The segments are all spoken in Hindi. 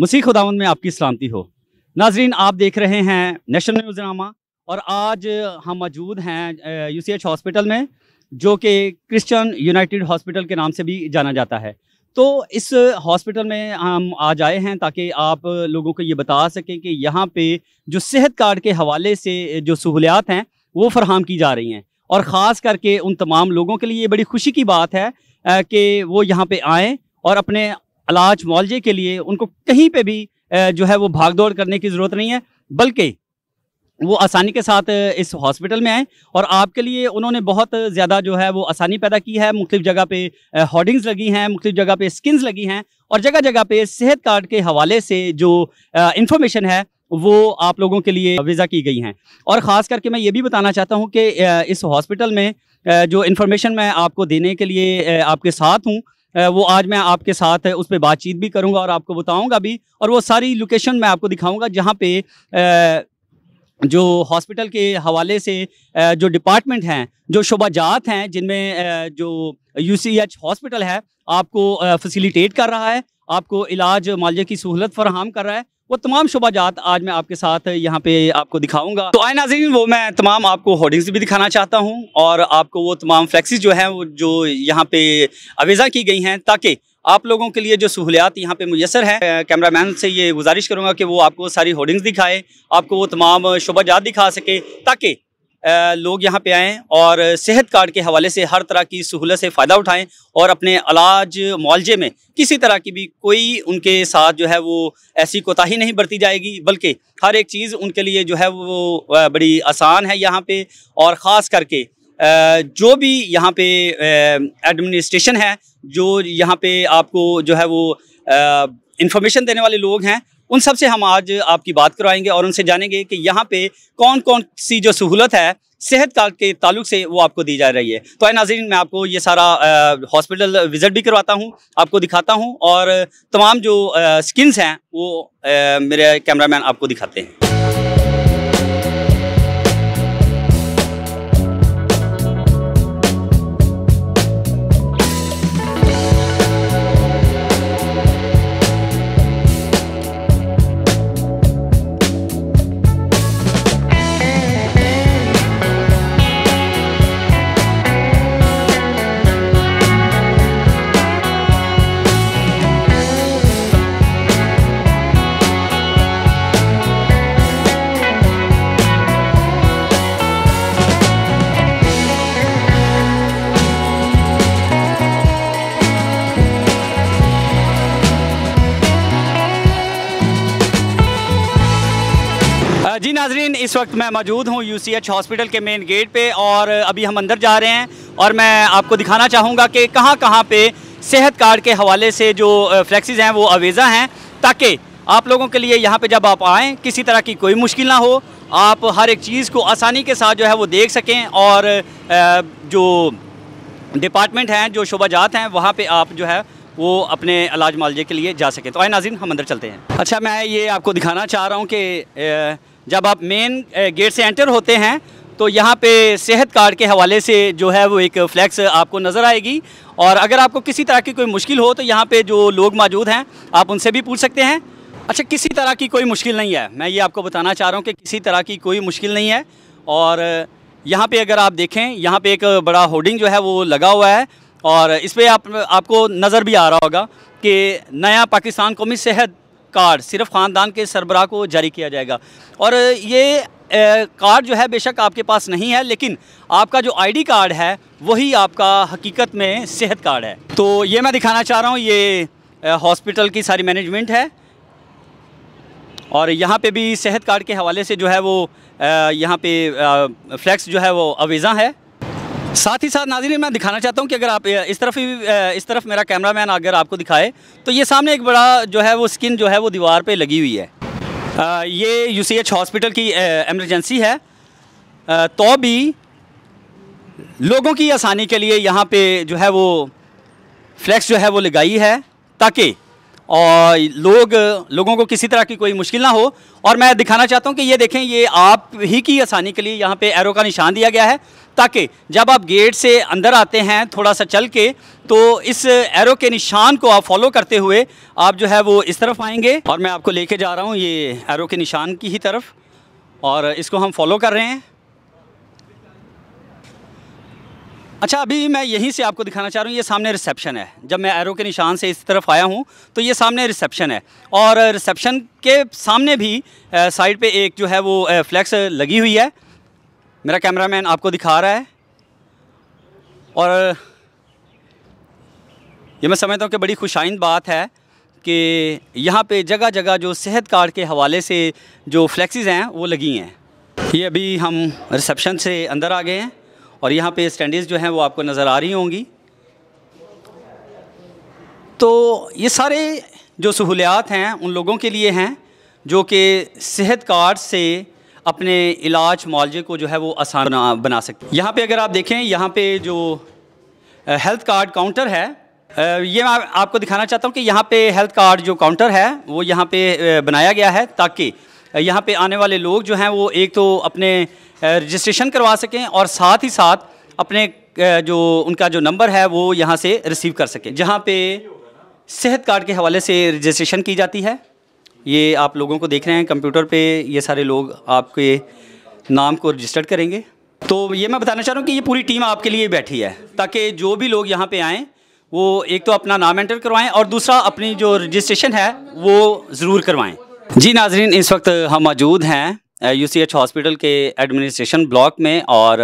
मसीह खुदावन में आपकी सलामती हो नाजरीन आप देख रहे हैं नेशनल ड्रामा और आज हम मौजूद हैं यूसीएच हॉस्पिटल में जो कि क्रिश्चियन यूनाइटेड हॉस्पिटल के नाम से भी जाना जाता है तो इस हॉस्पिटल में हम आज आए हैं ताकि आप लोगों को ये बता सकें कि यहाँ पे जो सेहत कार्ड के हवाले से जो सहूलियात हैं वो फरहम की जा रही हैं और ख़ास करके उन तमाम लोगों के लिए ये बड़ी खुशी की बात है कि वो यहाँ पे आएँ और अपने इलाज मुआवजे के लिए उनको कहीं पे भी जो है वो भाग दौड़ करने की ज़रूरत नहीं है बल्कि वो आसानी के साथ इस हॉस्पिटल में आए और आपके लिए उन्होंने बहुत ज़्यादा जो है वो आसानी पैदा की है मुख्तु जगह पे होर्डिंग्स लगी हैं मुख्तु जगह पे स्किन्स लगी हैं और जगह जगह पे सेहत कार्ड के हवाले से जो इंफॉर्मेशन है वो आप लोगों के लिए वीज़ा की गई हैं और ख़ास करके मैं ये भी बताना चाहता हूँ कि इस हॉस्पिटल में जो इन्फॉर्मेशन मैं आपको देने के लिए आपके साथ हूँ वो आज मैं आपके साथ उस पर बातचीत भी करूँगा और आपको बताऊँगा भी और वो सारी लोकेशन मैं आपको दिखाऊँगा जहाँ पे जो हॉस्पिटल के हवाले से जो डिपार्टमेंट हैं जो ज़ात हैं जिनमें जो यू हॉस्पिटल है आपको फैसिलिटेट कर रहा है आपको इलाज मालजे की सहूलत फराहम कर रहा है वो तमाम शुभाजात आज मैं आपके साथ यहाँ पे आपको दिखाऊंगा तो आए नाजीन वो मैं तमाम आपको होर्डिंग्स भी दिखाना चाहता हूँ और आपको वो तमाम फ्लैक्सीज जो हैं वो जो यहाँ पे अवेज़ा की गई हैं ताकि आप लोगों के लिए जो सहूलियात यहाँ पे मुयसर हैं कैमरा मैन से ये गुजारिश करूँगा कि वो आपको सारी होर्डिंग्स दिखाए आपको वो तमाम शुभाजात दिखा सके ताकि लोग यहाँ पे आएँ और सेहत कार्ड के हवाले से हर तरह की सहूलत से फ़ायदा उठाएं और अपने इलाज मुआवजे में किसी तरह की भी कोई उनके साथ जो है वो ऐसी कोताही नहीं बरती जाएगी बल्कि हर एक चीज़ उनके लिए जो है वो बड़ी आसान है यहाँ पे और ख़ास करके जो भी यहाँ पे एडमिनिस्ट्रेशन है जो यहाँ पे आपको जो है वो इंफॉर्मेशन देने वाले लोग हैं उन सब से हम आज आपकी बात करवाएंगे और उनसे जानेंगे कि यहाँ पे कौन कौन सी जो सहूलत है सेहत कार्ड के ताल्लुक से वो आपको दी जा रही है तो आए नाजरीन मैं आपको ये सारा हॉस्पिटल विज़िट भी करवाता हूँ आपको दिखाता हूँ और तमाम जो स्किन्स हैं वो आ, मेरे कैमरामैन आपको दिखाते हैं नाजरीन इस वक्त मैं मौजूद हूँ यू हॉस्पिटल के मेन गेट पे और अभी हम अंदर जा रहे हैं और मैं आपको दिखाना चाहूँगा कि कहाँ कहाँ पे सेहत कार्ड के हवाले से जो फ्लैक्सीज हैं वो अवेज़ा हैं ताकि आप लोगों के लिए यहाँ पे जब आप आएँ किसी तरह की कोई मुश्किल ना हो आप हर एक चीज़ को आसानी के साथ जो है वो देख सकें और जो डिपार्टमेंट हैं जो शुभाजात हैं वहाँ पर आप जो है वो अपने इलाज मालजे के लिए जा सकें तो आए नाजिन हम अंदर चलते हैं अच्छा मैं ये आपको दिखाना चाह रहा हूँ कि जब आप मेन गेट से एंटर होते हैं तो यहाँ पे सेहत कार्ड के हवाले से जो है वो एक फ्लैक्स आपको नज़र आएगी और अगर आपको किसी तरह की कोई मुश्किल हो तो यहाँ पे जो लोग मौजूद हैं आप उनसे भी पूछ सकते हैं अच्छा किसी तरह की कोई मुश्किल नहीं है मैं ये आपको बताना चाह रहा हूँ कि किसी तरह की कोई मुश्किल नहीं है और यहाँ पर अगर आप देखें यहाँ पर एक बड़ा होर्डिंग जो है वो लगा हुआ है और इस पर आप, आपको नज़र भी आ रहा होगा कि नया पाकिस्तान कौमी सेहत कार्ड सिर्फ ख़ानदान के सरबराह को जारी किया जाएगा और ये कार्ड जो है बेशक आपके पास नहीं है लेकिन आपका जो आईडी कार्ड है वही आपका हकीकत में सेहत कार्ड है तो ये मैं दिखाना चाह रहा हूँ ये हॉस्पिटल की सारी मैनेजमेंट है और यहाँ पे भी सेहत कार्ड के हवाले से जो है वो यहाँ पे फ्लैक्स जो है वो अवीज़ा है साथ ही साथ नाजिर मैं दिखाना चाहता हूँ कि अगर आप इस तरफ ही इस तरफ मेरा कैमरा मैन अगर आपको दिखाए तो ये सामने एक बड़ा जो है वो स्किन जो है वो दीवार पे लगी हुई है आ, ये यूसीएच हॉस्पिटल की एमरजेंसी है आ, तो भी लोगों की आसानी के लिए यहाँ पे जो है वो फ्लैक्स जो है वो लगाई है ताकि और लोग लोगों को किसी तरह की कोई मुश्किल ना हो और मैं दिखाना चाहता हूँ कि ये देखें ये आप ही की आसानी के लिए यहाँ पे एरो का निशान दिया गया है ताकि जब आप गेट से अंदर आते हैं थोड़ा सा चल के तो इस एरो के निशान को आप फॉलो करते हुए आप जो है वो इस तरफ आएंगे और मैं आपको लेके जा रहा हूँ ये एरो के निशान की ही तरफ और इसको हम फॉलो कर रहे हैं अच्छा अभी मैं यहीं से आपको दिखाना चाह रहा हूँ ये सामने रिसेप्शन है जब मैं एरो के निशान से इस तरफ आया हूँ तो ये सामने रिसेप्शन है और रिसेप्शन के सामने भी साइड पे एक जो है वो फ्लैक्स लगी हुई है मेरा कैमरामैन आपको दिखा रहा है और ये मैं समझता हूँ कि बड़ी खुशाइंद बात है कि यहाँ पे जगह जगह जो सेहत कार्ड के हवाले से जो फ्लैक्सीज हैं वो लगी हैं ये अभी हम रिसेप्शन से अंदर आ गए हैं और यहाँ पे स्टैंडीज़ जो हैं वो आपको नज़र आ रही होंगी तो ये सारे जो सहूलियात हैं उन लोगों के लिए हैं जो कि सेहत कार्ड से अपने इलाज मुआवजे को जो है वो आसान बना, बना सकते हैं यहाँ पे अगर आप देखें यहाँ पे जो हेल्थ कार्ड काउंटर है ये मैं आपको दिखाना चाहता हूँ कि यहाँ पे हेल्थ कार्ड जो काउंटर है वो यहाँ पे बनाया गया है ताकि यहाँ पे आने वाले लोग जो हैं वो एक तो अपने रजिस्ट्रेशन करवा सकें और साथ ही साथ अपने जो उनका जो नंबर है वो यहाँ से रिसीव कर सकें जहाँ पे सेहत कार्ड के हवाले से रजिस्ट्रेशन की जाती है ये आप लोगों को देख रहे हैं कंप्यूटर पे ये सारे लोग आपके नाम को रजिस्टर करेंगे तो ये मैं बताना चाह रहा हूँ कि ये पूरी टीम आपके लिए बैठी है ताकि जो भी लोग यहाँ पे आएँ वो एक तो अपना नाम एंटर करवाएँ और दूसरा अपनी जो रजिस्ट्रेशन है वो ज़रूर करवाएँ जी नाजरीन इस वक्त हम मौजूद हैं यू हॉस्पिटल के एडमिनिस्ट्रेशन ब्लॉक में और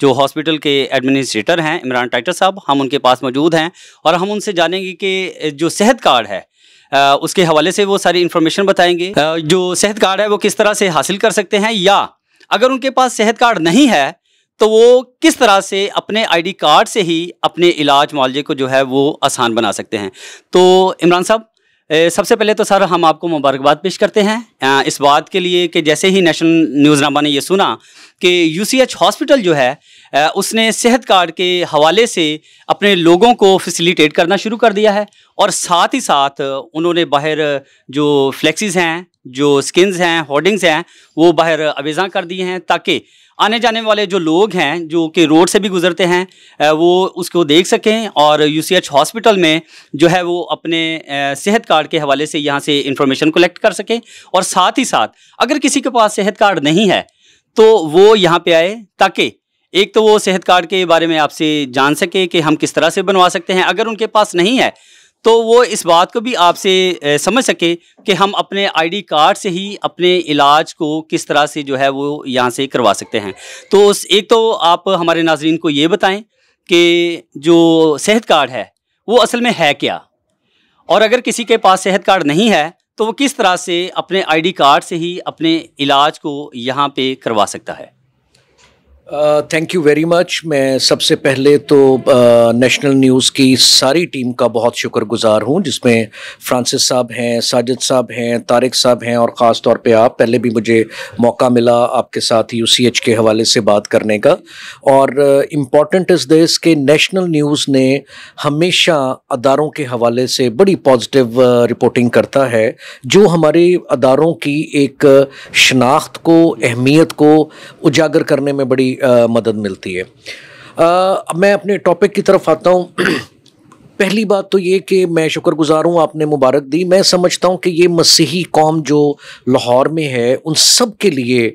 जो हॉस्पिटल के एडमिनिस्ट्रेटर हैं इमरान टाइटर साहब हम उनके पास मौजूद हैं और हम उनसे जानेंगे कि जो सेहत कार्ड है उसके हवाले से वो सारी इन्फॉर्मेशन बताएंगे जो सेहत कार्ड है वो किस तरह से हासिल कर सकते हैं या अगर उनके पास सेहत कार्ड नहीं है तो वो किस तरह से अपने आईडी कार्ड से ही अपने इलाज मुआवजे को जो है वो आसान बना सकते हैं तो इमरान साहब सबसे पहले तो सर हम आपको मुबारकबाद पेश करते हैं इस बात के लिए कि जैसे ही नेशनल न्यूज़नामा ने यह सुना कि यूसीएच हॉस्पिटल जो है उसने सेहत कार्ड के हवाले से अपने लोगों को फैसिलिटेट करना शुरू कर दिया है और साथ ही साथ उन्होंने बाहर जो फ्लैक्सीज हैं जो स्किन्स हैं होर्डिंग्स हैं वो बाहर अवेजा कर दिए हैं ताकि आने जाने वाले जो लोग हैं जो कि रोड से भी गुजरते हैं वो उसको देख सकें और यूसीएच हॉस्पिटल में जो है वो अपने सेहत कार्ड के हवाले से यहाँ से इंफॉर्मेशन कलेक्ट कर सकें और साथ ही साथ अगर किसी के पास सेहत कार्ड नहीं है तो वो यहाँ पे आए ताकि एक तो वो सेहत कार्ड के बारे में आपसे जान सके कि हम किस तरह से बनवा सकते हैं अगर उनके पास नहीं है तो वो इस बात को भी आपसे समझ सके कि हम अपने आईडी कार्ड से ही अपने इलाज को किस तरह से जो है वो यहाँ से करवा सकते हैं तो एक तो आप हमारे नाजरन को ये बताएं कि जो सेहत कार्ड है वो असल में है क्या और अगर किसी के पास सेहत कार्ड नहीं है तो वो किस तरह से अपने आईडी कार्ड से ही अपने इलाज को यहाँ पे करवा सकता है थैंक यू वेरी मच मैं सबसे पहले तो नेशनल uh, न्यूज़ की सारी टीम का बहुत शुक्रगुजार हूँ जिसमें फ्रांसिस साहब हैं साजिद साहब हैं तारिक साहब हैं और ख़ास तौर पे आप पहले भी मुझे मौका मिला आपके साथ यू सी एच के हवाले से बात करने का और इम्पॉर्टेंट इस देश के नेशनल न्यूज़ ने हमेशा अदारों के हवाले से बड़ी पॉजिटिव रिपोर्टिंग uh, करता है जो हमारे अदारों की एक uh, शनाख्त को अहमियत को उजागर करने में बड़ी बड़ी आ, मदद मिलती है आ, मैं अपने टॉपिक की तरफ आता हूँ पहली बात तो ये कि मैं शुक्रगुजार हूँ आपने मुबारक दी मैं समझता हूँ कि ये मसीही कौम जो लाहौर में है उन सब के लिए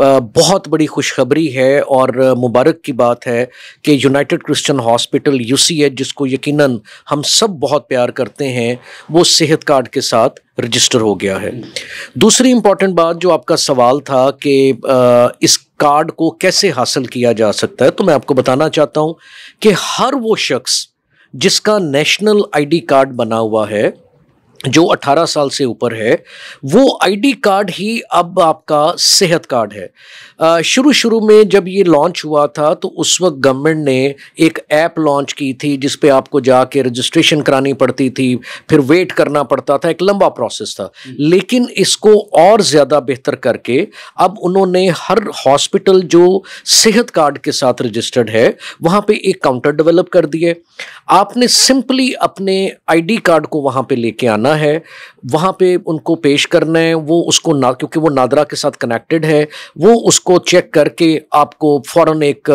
बहुत बड़ी खुशखबरी है और मुबारक की बात है कि यूनाइटेड क्रिश्चियन हॉस्पिटल यू जिसको यकीनन हम सब बहुत प्यार करते हैं वो सेहत कार्ड के साथ रजिस्टर हो गया है दूसरी इम्पॉर्टेंट बात जो आपका सवाल था कि इस कार्ड को कैसे हासिल किया जा सकता है तो मैं आपको बताना चाहता हूं कि हर वो शख्स जिसका नेशनल आईडी कार्ड बना हुआ है जो 18 साल से ऊपर है वो आईडी कार्ड ही अब आपका सेहत कार्ड है शुरू शुरू में जब ये लॉन्च हुआ था तो उस वक्त गवर्नमेंट ने एक ऐप लॉन्च की थी जिस पे आपको जाके रजिस्ट्रेशन करानी पड़ती थी फिर वेट करना पड़ता था एक लंबा प्रोसेस था हम्म। लेकिन इसको और ज़्यादा बेहतर करके अब उन्होंने हर हॉस्पिटल जो सेहत कार्ड के साथ रजिस्टर्ड है वहाँ पर एक काउंटर डेवलप कर दिए आपने सिंपली अपने आई कार्ड को वहाँ पर लेके आना गाना है वहाँ पे उनको पेश करना है वो उसको ना क्योंकि वो नादरा के साथ कनेक्टेड है वो उसको चेक करके आपको फ़ौर एक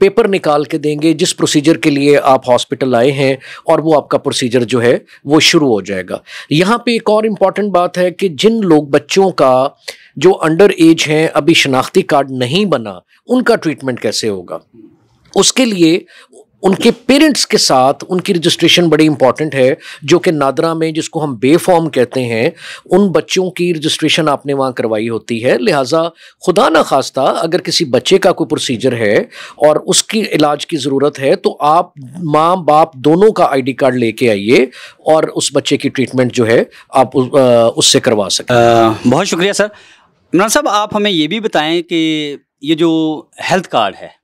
पेपर निकाल के देंगे जिस प्रोसीजर के लिए आप हॉस्पिटल आए हैं और वो आपका प्रोसीजर जो है वो शुरू हो जाएगा यहाँ पे एक और इम्पॉर्टेंट बात है कि जिन लोग बच्चों का जो अंडर एज हैं अभी शनाख्ती कार्ड नहीं बना उनका ट्रीटमेंट कैसे होगा उसके लिए उनके पेरेंट्स के साथ उनकी रजिस्ट्रेशन बड़ी इंपॉर्टेंट है जो कि नादरा में जिसको हम फॉर्म कहते हैं उन बच्चों की रजिस्ट्रेशन आपने वहाँ करवाई होती है लिहाजा खुदा ना खास्ता अगर किसी बच्चे का कोई प्रोसीजर है और उसकी इलाज की ज़रूरत है तो आप माँ बाप दोनों का आईडी कार्ड लेके आइए और उस बच्चे की ट्रीटमेंट जो है आप उससे करवा सकते हैं बहुत शुक्रिया सर इमरान साहब आप हमें ये भी बताएं कि ये जो हेल्थ कार्ड है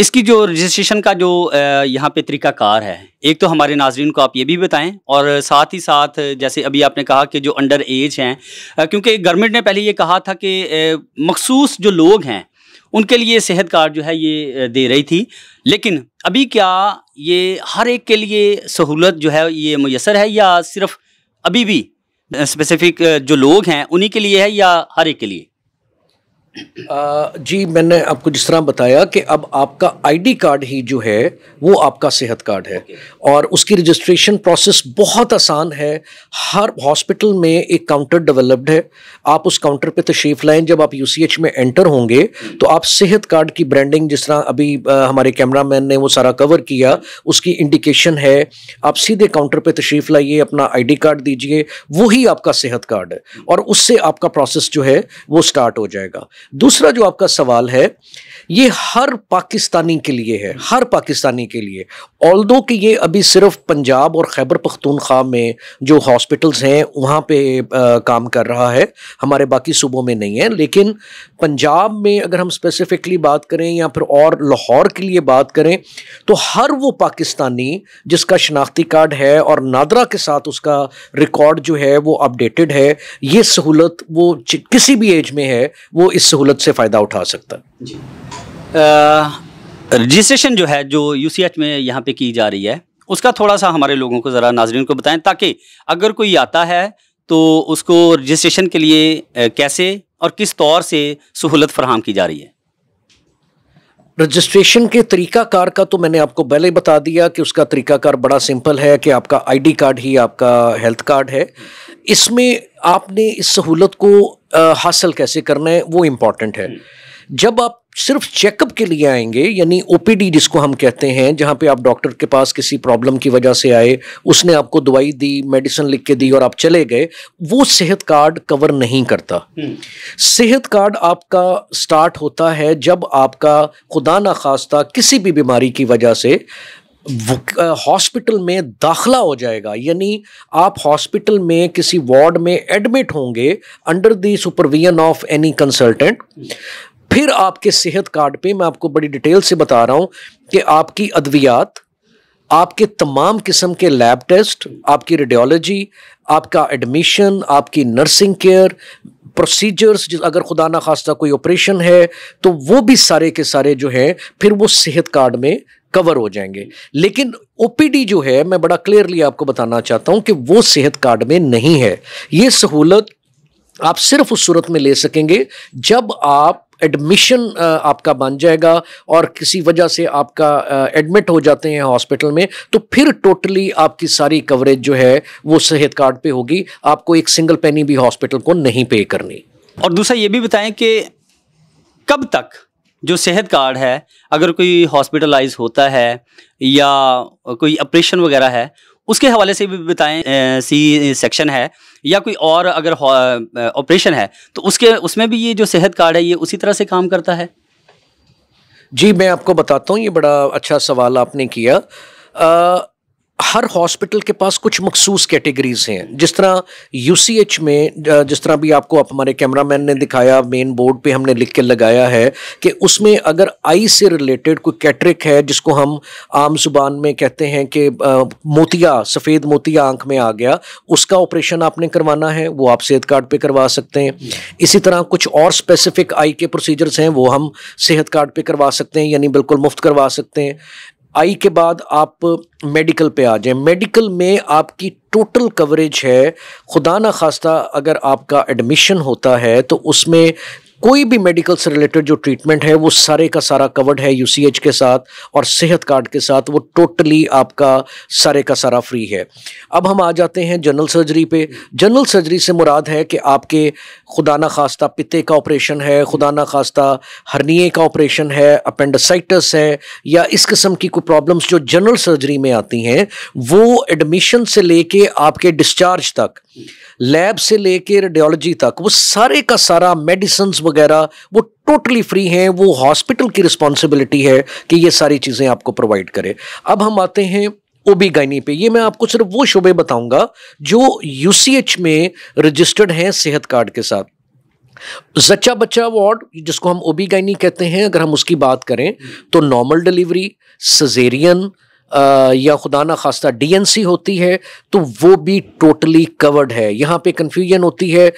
इसकी जो रजिस्ट्रेशन का जो यहाँ पे तरीकाकार है एक तो हमारे नाजरन को आप ये भी बताएं और साथ ही साथ जैसे अभी आपने कहा कि जो अंडर एज हैं क्योंकि गवर्नमेंट ने पहले ये कहा था कि मखसूस जो लोग हैं उनके लिए सेहत कार्ड जो है ये दे रही थी लेकिन अभी क्या ये हर एक के लिए सहूलत जो है ये मैसर है या सिर्फ अभी भी स्पेसिफिक जो लोग हैं उन्हीं के लिए है या हर एक के लिए जी मैंने आपको जिस तरह बताया कि अब आपका आईडी कार्ड ही जो है वो आपका सेहत कार्ड है okay. और उसकी रजिस्ट्रेशन प्रोसेस बहुत आसान है हर हॉस्पिटल में एक काउंटर डेवलप्ड है आप उस काउंटर पे तशरीफ लाएं जब आप यूसीएच में एंटर होंगे hmm. तो आप सेहत कार्ड की ब्रांडिंग जिस तरह अभी हमारे मैन ने वो सारा कवर किया उसकी इंडिकेशन है आप सीधे काउंटर पर तशरीफ लाइए अपना आई कार्ड दीजिए वही आपका सेहत कार्ड है hmm. और उससे आपका प्रोसेस जो है वो स्टार्ट हो जाएगा दूसरा जो आपका सवाल है ये हर पाकिस्तानी के लिए है हर पाकिस्तानी के लिए ऑल्दो कि ये अभी सिर्फ पंजाब और खैबर पख्तूनख्वा में जो हॉस्पिटल्स हैं वहाँ पे आ, काम कर रहा है हमारे बाकी सूबों में नहीं है लेकिन पंजाब में अगर हम स्पेसिफिकली बात करें या फिर और लाहौर के लिए बात करें तो हर वो पाकिस्तानी जिसका शनाख्ती कार्ड है और नादरा के साथ उसका रिकॉर्ड जो है वो अपडेटेड है ये सहूलत वो किसी भी एज में है वो इस सहूलत से फ़ायदा उठा सकता है जी रजिस्ट्रेशन जो है जो यू में यहाँ पर की जा रही है उसका थोड़ा सा हमारे लोगों को ज़रा नाजरन को बताएं ताकि अगर कोई आता है तो उसको रजिस्ट्रेशन के लिए कैसे और किस तौर से सहूलत फराहम की जा रही है रजिस्ट्रेशन के तरीकाकार का तो मैंने आपको पहले बता दिया कि उसका तरीकाकार बड़ा सिंपल है कि आपका आईडी कार्ड ही आपका हेल्थ कार्ड है इसमें आपने इस सहूलत को हासिल कैसे करना है वो इम्पॉर्टेंट है जब आप सिर्फ चेकअप के लिए आएंगे यानी ओपीडी जिसको हम कहते हैं जहाँ पे आप डॉक्टर के पास किसी प्रॉब्लम की वजह से आए उसने आपको दवाई दी मेडिसिन लिख के दी और आप चले गए वो सेहत कार्ड कवर नहीं करता हम्म। सेहत कार्ड आपका स्टार्ट होता है जब आपका खुदा ना खास्ता किसी भी बीमारी की वजह से हॉस्पिटल में दाखला हो जाएगा यानी आप हॉस्पिटल में किसी वार्ड में एडमिट होंगे under the supervision of any consultant फिर आपके सेहत कार्ड पे मैं आपको बड़ी डिटेल से बता रहा हूँ कि आपकी अद्वियात आपके तमाम किस्म के लैब टेस्ट आपकी रेडियोलॉजी आपका एडमिशन आपकी नर्सिंग केयर प्रोसीजर्स अगर खुदा ना खास्ता कोई ऑपरेशन है तो वो भी सारे के सारे जो हैं फिर वो सेहत कार्ड में कवर हो जाएंगे लेकिन ओपीडी जो है मैं बड़ा क्लियरली आपको बताना चाहता हूं कि वो सेहत कार्ड में नहीं है ये सहूलत आप सिर्फ उस सूरत में ले सकेंगे जब आप एडमिशन uh, आपका बन जाएगा और किसी वजह से आपका एडमिट uh, हो जाते हैं हॉस्पिटल में तो फिर टोटली आपकी सारी कवरेज जो है वो सेहत कार्ड पे होगी आपको एक सिंगल पेनी भी हॉस्पिटल को नहीं पे करनी और दूसरा ये भी बताएं कि कब तक जो सेहत कार्ड है अगर कोई हॉस्पिटलाइज होता है या कोई ऑपरेशन वगैरह है उसके हवाले से भी बताएं सी सेक्शन है या कोई और अगर ऑपरेशन है तो उसके उसमें भी ये जो सेहत कार्ड है ये उसी तरह से काम करता है जी मैं आपको बताता हूँ ये बड़ा अच्छा सवाल आपने किया आ, हर हॉस्पिटल के पास कुछ मखसूस कैटेगरीज हैं जिस तरह यूसीएच में जिस तरह भी आपको आप हमारे कैमरामैन ने दिखाया मेन बोर्ड पे हमने लिख के लगाया है कि उसमें अगर आई से रिलेटेड कोई कैटरिक है जिसको हम आम जुबान में कहते हैं कि मोतिया सफ़ेद मोतिया आंख में आ गया उसका ऑपरेशन आपने करवाना है वो आप सेहत कार्ड पर करवा सकते हैं इसी तरह कुछ और स्पेसिफिक आई के प्रोसीजर्स हैं वो हम सेहत कार्ड पर करवा सकते हैं यानी बिल्कुल मुफ्त करवा सकते हैं आई के बाद आप मेडिकल पे आ जाएं मेडिकल में आपकी टोटल कवरेज है खुदा ना खास्ता अगर आपका एडमिशन होता है तो उसमें कोई भी मेडिकल से रिलेटेड जो ट्रीटमेंट है वो सारे का सारा कवर्ड है यूसीएच के साथ और सेहत कार्ड के साथ वो टोटली आपका सारे का सारा फ्री है अब हम आ जाते हैं जनरल सर्जरी पे जनरल सर्जरी से मुराद है कि आपके खुदा ना खास्ता पिते का ऑपरेशन है खुदा ना खास्ता हरनिए का ऑपरेशन है अपेंडसाइटस है या इस किस्म की कोई प्रॉब्लम्स जो जनरल सर्जरी में आती हैं वो एडमिशन से लेके आपके डिस्चार्ज तक लैब से लेके रेडियोलॉजी तक वो सारे का सारा मेडिसिन वगैरह वो टोटली फ्री हैं वो हॉस्पिटल की रिस्पॉन्सिबिलिटी है कि ये सारी चीज़ें आपको प्रोवाइड करे अब हम आते हैं ओबी गाइनी पे ये मैं आपको सिर्फ वो शोबे बताऊंगा जो यूसीएच में रजिस्टर्ड हैं सेहत कार्ड के साथ जच्चा बच्चा अवार्ड जिसको हम ओबी गाइनी कहते हैं अगर हम उसकी बात करें तो नॉर्मल डिलीवरी सजेरियन या खुदा ना खास्ता डीएनसी होती है तो वो भी टोटली कवर्ड है यहाँ पे कंफ्यूजन होती है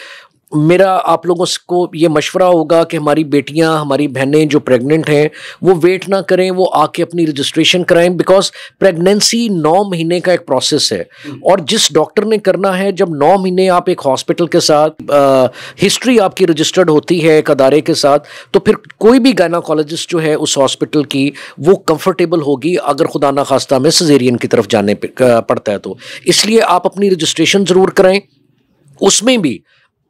मेरा आप लोगों को ये मशवरा होगा कि हमारी बेटियां हमारी बहनें जो प्रेग्नेंट हैं वो वेट ना करें वो आके अपनी रजिस्ट्रेशन कराएं बिकॉज प्रेगनेंसी नौ महीने का एक प्रोसेस है और जिस डॉक्टर ने करना है जब नौ महीने आप एक हॉस्पिटल के साथ आ, हिस्ट्री आपकी रजिस्टर्ड होती है एक अदारे के साथ तो फिर कोई भी गायनाकोलॉजिस्ट जो है उस हॉस्पिटल की वो कम्फर्टेबल होगी अगर खुदा ना खास्ता में सजेरियन की तरफ जाने पड़ता है तो इसलिए आप अपनी रजिस्ट्रेशन ज़रूर कराएँ उसमें भी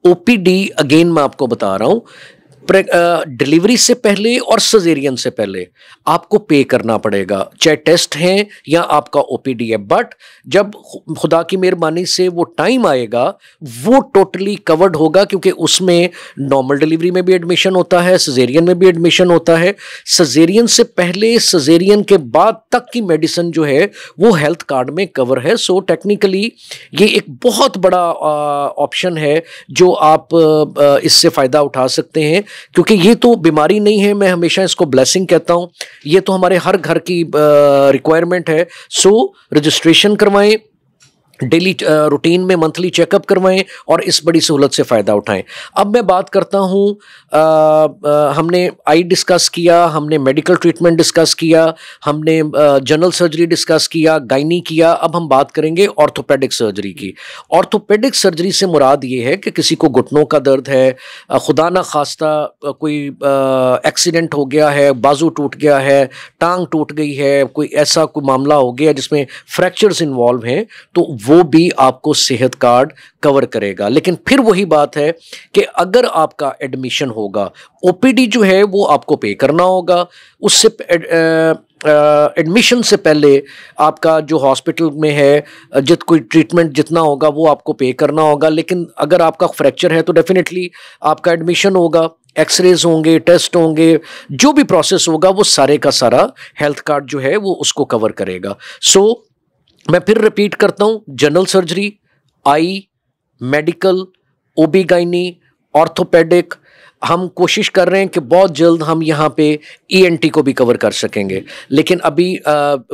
ओपीडी अगेन मैं आपको बता रहा हूं डिलीवरी से पहले और सजेरियन से पहले आपको पे करना पड़ेगा चाहे टेस्ट हैं या आपका ओपीडी है बट जब खुदा की मेहरबानी से वो टाइम आएगा वो टोटली कवर्ड होगा क्योंकि उसमें नॉर्मल डिलीवरी में भी एडमिशन होता है सजेरियन में भी एडमिशन होता है सजेरियन से पहले सजेरियन के बाद तक की मेडिसिन जो है वो हेल्थ कार्ड में कवर है सो so, टेक्निकली ये एक बहुत बड़ा ऑप्शन है जो आप इससे फ़ायदा उठा सकते हैं क्योंकि ये तो बीमारी नहीं है मैं हमेशा इसको ब्लेसिंग कहता हूँ ये तो हमारे हर घर की रिक्वायरमेंट है सो रजिस्ट्रेशन करवाएं डेली रूटीन में मंथली चेकअप करवाएं और इस बड़ी सहूलत से फ़ायदा उठाएं अब मैं बात करता हूँ हमने आई डिस्कस किया हमने मेडिकल ट्रीटमेंट डिस्कस किया हमने जनरल सर्जरी डिस्कस किया गाइनी किया अब हम बात करेंगे ऑर्थोपेडिक सर्जरी की ऑर्थोपेडिक सर्जरी से मुराद ये है कि किसी को घुटनों का दर्द है खुदा ना खास्ता कोई एक्सीडेंट हो गया है बाजू टूट गया है टांग टूट गई है कोई ऐसा कोई मामला हो गया जिसमें फ्रैक्चर्स इन्वॉल्व हैं तो वो भी आपको सेहत कार्ड कवर करेगा लेकिन फिर वही बात है कि अगर आपका एडमिशन होगा ओपीडी जो है वो आपको पे करना होगा उससे एडमिशन से पहले आपका जो हॉस्पिटल में है जित कोई ट्रीटमेंट जितना होगा वो आपको पे करना होगा लेकिन अगर आपका फ्रैक्चर है तो डेफिनेटली आपका एडमिशन होगा एक्सरेज होंगे टेस्ट होंगे जो भी प्रोसेस होगा वो सारे का सारा हेल्थ कार्ड जो है वो उसको कवर करेगा सो so, मैं फिर रिपीट करता हूँ general surgery eye medical OB gynae orthopaedic हम कोशिश कर रहे हैं कि बहुत जल्द हम यहाँ पे ई e को भी कवर कर सकेंगे लेकिन अभी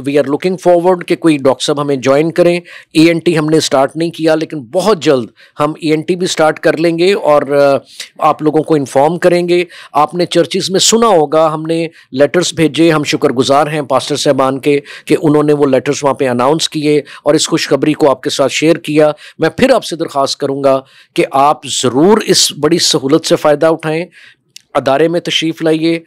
वी आर लुकिंग फॉरवर्ड कि कोई डॉक्टर साहब हमें ज्वाइन करें ई e हमने स्टार्ट नहीं किया लेकिन बहुत जल्द हम ई e भी स्टार्ट कर लेंगे और uh, आप लोगों को इन्फॉर्म करेंगे आपने चर्चिस में सुना होगा हमने लेटर्स भेजे हम शुक्रगुजार हैं पास्टर साहबान के कि उन्होंने वो लेटर्स वहाँ पर अनाउंस किए और इस खुशखबरी को आपके साथ शेयर किया मैं फिर आपसे दरख्वास्त करूँगा कि आप ज़रूर इस बड़ी सहूलत से फ़ायदा उठाएँ आएँ अदारे में तशरीफ़ लाइए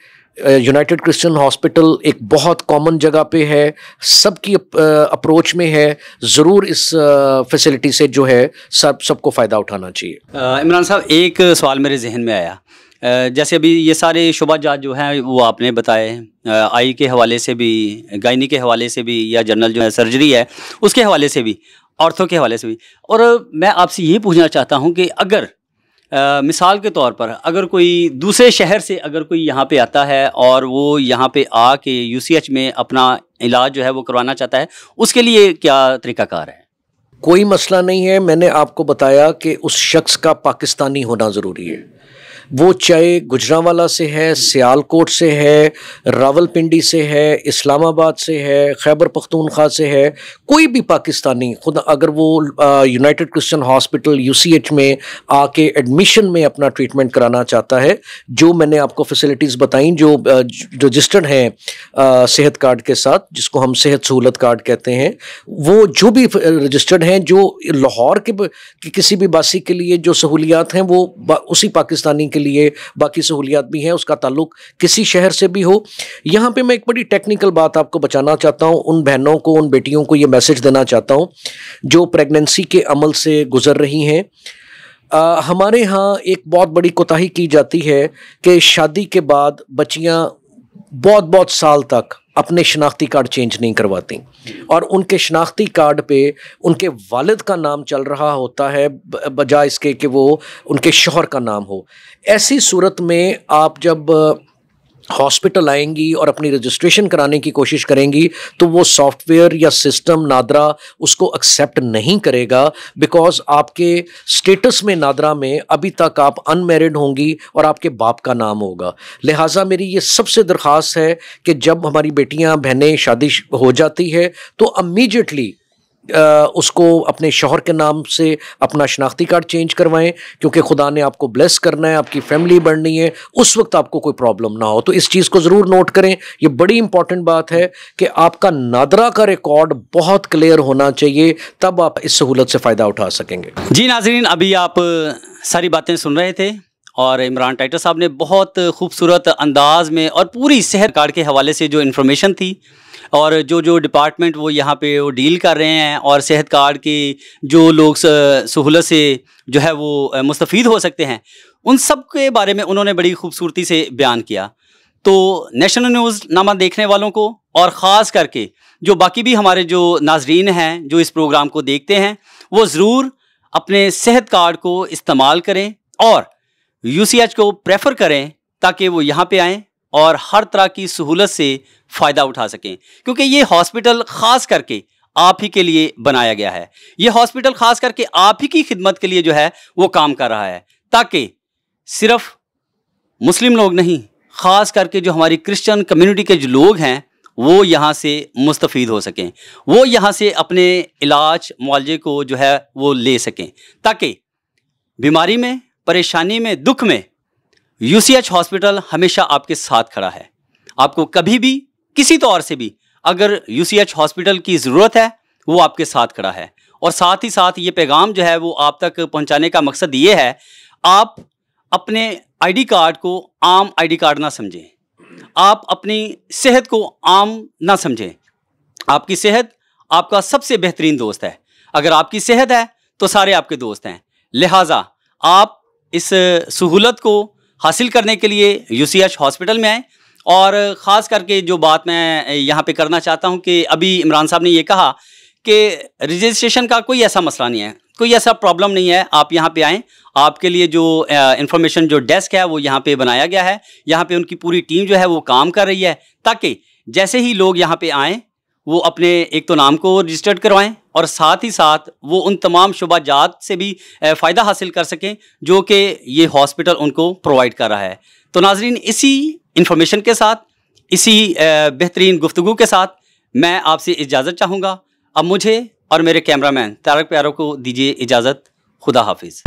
यूनाइटेड क्रिश्चियन हॉस्पिटल एक बहुत कॉमन जगह पे है सबकी अप्रोच में है ज़रूर इस फैसिलिटी से जो है सब सबको फ़ायदा उठाना चाहिए इमरान साहब एक सवाल मेरे जहन में आया जैसे अभी ये सारे शुबाजात जो हैं वो आपने बताए आई के हवाले से भी गायनी के हवाले से भी या जनरल जो है सर्जरी है उसके हवाले से भी औरतों के हवाले से भी और मैं आपसे ये पूछना चाहता हूँ कि अगर आ, मिसाल के तौर पर अगर कोई दूसरे शहर से अगर कोई यहाँ पे आता है और वो यहाँ पे आके यूसीएच में अपना इलाज जो है वो करवाना चाहता है उसके लिए क्या तरीकाकार है कोई मसला नहीं है मैंने आपको बताया कि उस शख्स का पाकिस्तानी होना ज़रूरी है वो चाहे गुजरावाला से है सियालकोट से है रावलपिंडी से है इस्लामाबाद से है खैबर पख्तूनख्वा से है कोई भी पाकिस्तानी खुद अगर वो यूनाइटेड क्रिश्चियन हॉस्पिटल यूसीएच में आके एडमिशन में अपना ट्रीटमेंट कराना चाहता है जो मैंने आपको फैसिलिटीज़ बताई जो रजिस्टर्ड हैं सेहत कार्ड के साथ जिसको हम सेहत सहूलत कार्ड कहते हैं वो जो भी रजिस्टर्ड हैं जो लाहौर के, के किसी भी बासी के लिए जो सहूलियात हैं वो उसी पाकिस्तानी के के लिए बाकी सहूलियात भी हैं उसका ताल्लुक किसी शहर से भी हो यहाँ पे मैं एक बड़ी टेक्निकल बात आपको बचाना चाहता हूँ उन बहनों को उन बेटियों को ये मैसेज देना चाहता हूँ जो प्रेगनेंसी के अमल से गुजर रही हैं आ, हमारे यहाँ एक बहुत बड़ी कोताही की जाती है कि शादी के बाद बच्चियाँ बहुत बहुत साल तक अपने शनाख्ती कार्ड चेंज नहीं करवाती और उनके शनाख्ती कार्ड पे उनके वालद का नाम चल रहा होता है बजाय इसके कि वो उनके शोहर का नाम हो ऐसी सूरत में आप जब हॉस्पिटल आएंगी और अपनी रजिस्ट्रेशन कराने की कोशिश करेंगी तो वो सॉफ्टवेयर या सिस्टम नादरा उसको एक्सेप्ट नहीं करेगा बिकॉज आपके स्टेटस में नादरा में अभी तक आप अनमेरिड होंगी और आपके बाप का नाम होगा लिहाजा मेरी ये सबसे दरख्वास्त है कि जब हमारी बेटियां बहनें शादी हो जाती है तो अमीजिएटली उसको अपने शोहर के नाम से अपना शनाख्ती कार्ड चेंज करवाएं क्योंकि खुदा ने आपको ब्लेस करना है आपकी फैमिली बढ़नी है उस वक्त आपको कोई प्रॉब्लम ना हो तो इस चीज़ को ज़रूर नोट करें ये बड़ी इंपॉर्टेंट बात है कि आपका नादरा का रिकॉर्ड बहुत क्लियर होना चाहिए तब आप इस सहूलत से फ़ायदा उठा सकेंगे जी नाजरीन अभी आप सारी बातें सुन रहे थे और इमरान टाइटर साहब ने बहुत खूबसूरत अंदाज में और पूरी शहर कार्ड के हवाले से जो इन्फॉर्मेशन थी और जो जो डिपार्टमेंट वो यहाँ पे वो डील कर रहे हैं और सेहत कार्ड की जो लोग सहूलत से जो है वो मुस्तफ़ हो सकते हैं उन सब के बारे में उन्होंने बड़ी खूबसूरती से बयान किया तो नेशनल न्यूज़ नामा देखने वालों को और ख़ास करके जो बाकी भी हमारे जो नाजरीन हैं जो इस प्रोग्राम को देखते हैं वो ज़रूर अपने सेहत कार्ड को इस्तेमाल करें और यू को प्रेफर करें ताकि वो यहाँ पे आएँ और हर तरह की सहूलत से फ़ायदा उठा सकें क्योंकि ये हॉस्पिटल ख़ास करके आप ही के लिए बनाया गया है ये हॉस्पिटल ख़ास करके आप ही की खिदमत के लिए जो है वो काम कर रहा है ताकि सिर्फ मुस्लिम लोग नहीं ख़ास करके जो हमारी क्रिश्चियन कम्युनिटी के जो लोग हैं वो यहाँ से मुस्तफ़ हो सकें वो यहाँ से अपने इलाज मुआवजे को जो है वो ले सकें ताकि बीमारी में परेशानी में दुख में यूसीएच हॉस्पिटल हमेशा आपके साथ खड़ा है आपको कभी भी किसी तौर तो से भी अगर यूसीएच हॉस्पिटल की ज़रूरत है वो आपके साथ खड़ा है और साथ ही साथ ये पैगाम जो है वो आप तक पहुंचाने का मकसद ये है आप अपने आईडी कार्ड को आम आईडी कार्ड ना समझें आप अपनी सेहत को आम ना समझें आपकी सेहत आपका सबसे बेहतरीन दोस्त है अगर आपकी सेहत है तो सारे आपके दोस्त हैं लिहाजा आप इस सहूलत को हासिल करने के लिए यूसीएच हॉस्पिटल में आएँ और ख़ास करके जो बात मैं यहाँ पे करना चाहता हूँ कि अभी इमरान साहब ने ये कहा कि रजिस्ट्रेशन का कोई ऐसा मसला नहीं है कोई ऐसा प्रॉब्लम नहीं है आप यहाँ पे आएँ आपके लिए जो इन्फॉर्मेशन जो डेस्क है वो यहाँ पे बनाया गया है यहाँ पे उनकी पूरी टीम जो है वो काम कर रही है ताकि जैसे ही लोग यहाँ पे आएँ वो अपने एक तो नाम को रजिस्टर्ड करवाएं और साथ ही साथ वो उन तमाम जात से भी फ़ायदा हासिल कर सकें जो कि ये हॉस्पिटल उनको प्रोवाइड कर रहा है तो नाजरीन इसी इन्फॉर्मेशन के साथ इसी बेहतरीन गुफ्तु के साथ मैं आपसे इजाज़त चाहूँगा अब मुझे और मेरे कैमरामैन तारक प्यारों को दीजिए इजाज़त खुदा हाफिज़